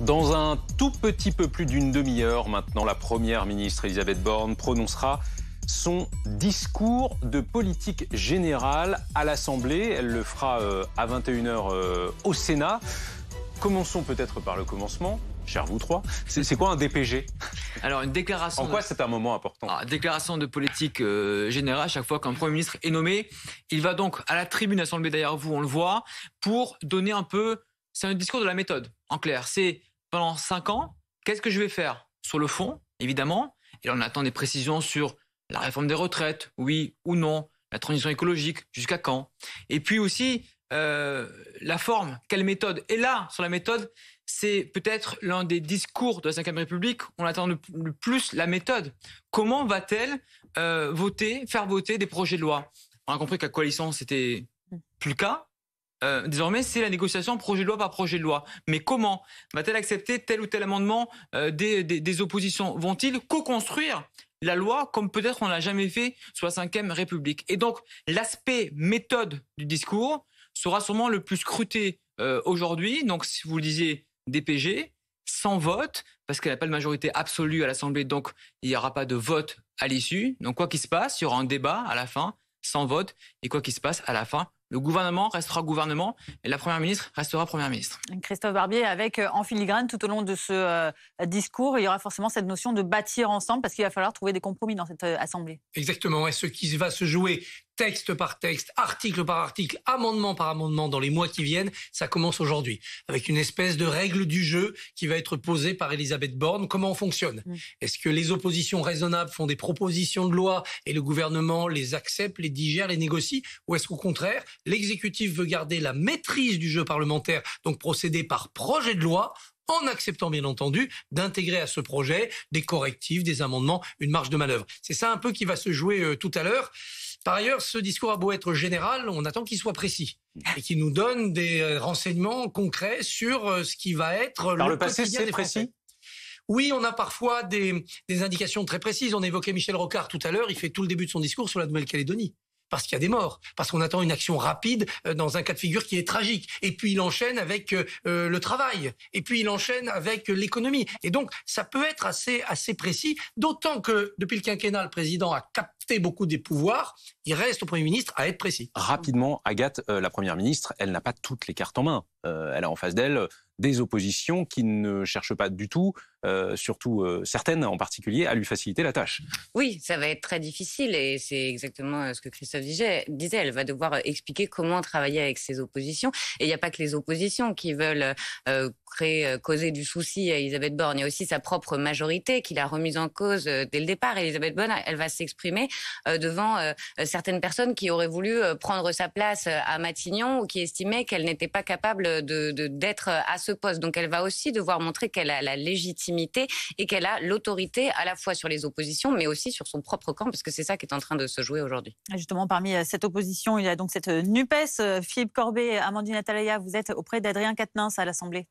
Dans un tout petit peu plus d'une demi-heure maintenant, la Première ministre Elisabeth Borne prononcera son discours de politique générale à l'Assemblée. Elle le fera euh, à 21h euh, au Sénat. Commençons peut-être par le commencement cher vous trois, c'est quoi un DPG Alors une déclaration. En quoi c'est un moment important ah, Déclaration de politique générale euh, générale. Chaque fois qu'un premier ministre est nommé, il va donc à la tribune assemblée derrière vous, on le voit, pour donner un peu. C'est un discours de la méthode. En clair, c'est pendant cinq ans, qu'est-ce que je vais faire sur le fond, évidemment. Et là, on attend des précisions sur la réforme des retraites, oui ou non, la transition écologique, jusqu'à quand. Et puis aussi euh, la forme, quelle méthode. Et là, sur la méthode, c'est peut-être l'un des discours de la Ve République. On attend le, plus la méthode. Comment va-t-elle euh, voter, faire voter des projets de loi On a compris qu'à la coalition, c'était plus le cas. Euh, désormais, c'est la négociation projet de loi par projet de loi. Mais comment va-t-elle accepter tel ou tel amendement des, oppositions Vont-ils co-construire la loi comme peut-être on l'a jamais fait sous la Ve République. Et donc l'aspect méthode du discours, sera sûrement le plus scruté euh, aujourd'hui. Donc, si vous le disiez, DPG, sans vote, parce qu'elle n'a pas de majorité absolue à l'Assemblée, donc il n'y aura pas de vote à l'issue. Donc, quoi qu'il se passe, il y aura un débat à la fin, sans vote, et quoi qu'il se passe, à la fin, le gouvernement restera gouvernement et la Première ministre restera Première ministre. Christophe Barbier, avec euh, en filigrane tout au long de ce euh, discours, il y aura forcément cette notion de bâtir ensemble parce qu'il va falloir trouver des compromis dans cette Assemblée. Exactement, et ce qui va se jouer texte par texte, article par article, amendement par amendement dans les mois qui viennent. Ça commence aujourd'hui avec une espèce de règle du jeu qui va être posée par Elisabeth Borne. Comment on fonctionne mm. Est-ce que les oppositions raisonnables font des propositions de loi et le gouvernement les accepte, les digère, les négocie Ou est-ce qu'au contraire, l'exécutif veut garder la maîtrise du jeu parlementaire, donc procéder par projet de loi en acceptant bien entendu d'intégrer à ce projet des correctifs, des amendements, une marge de manœuvre. C'est ça un peu qui va se jouer euh, tout à l'heure. Par ailleurs, ce discours a beau être général, on attend qu'il soit précis et qu'il nous donne des euh, renseignements concrets sur euh, ce qui va être le, le passé, c'est précis. Oui, on a parfois des, indications très précises. On évoquait Michel Rocard tout à l'heure. Il fait tout le début de son discours sur la Nouvelle-Calédonie parce qu'il y a des morts, parce qu'on attend une action rapide euh, dans un cas de figure qui est tragique. Et puis il enchaîne avec le travail, et puis il enchaîne avec l'économie. Et donc ça peut être assez assez précis, d'autant que depuis le quinquennat, le président a capté beaucoup des pouvoirs, il reste au Premier ministre à être précis. Rapidement, Agathe, euh, la Première ministre, elle n'a pas toutes les cartes en main. Euh, elle a en face d'elle euh, des oppositions qui ne cherchent pas du tout, surtout certaines en particulier, à lui faciliter la tâche. Oui, ça va être très difficile et c'est exactement ce que Christophe disait. Elle va devoir expliquer comment travailler avec ses oppositions. Et il n'y a pas que les oppositions qui veulent euh, causer du souci à Elisabeth Borne. Il y a aussi sa propre majorité qui l'a remise en cause euh, dès le départ. Elisabeth Borne, elle va s'exprimer euh, devant certaines personnes qui auraient voulu prendre sa place à Matignon ou qui estimaient qu'elle n'était pas capable de d'être à ce poste. Donc elle va aussi devoir montrer qu'elle a la légitimité et qu'elle a l'autorité à la fois sur les oppositions, mais aussi sur son propre camp, parce que c'est ça qui est en train de se jouer aujourd'hui. Justement, parmi cette opposition, il y a donc cette NUPES. Philippe Corbet, Amandine Atalaya, vous êtes auprès d'Adrien Quatennens à l'Assemblée.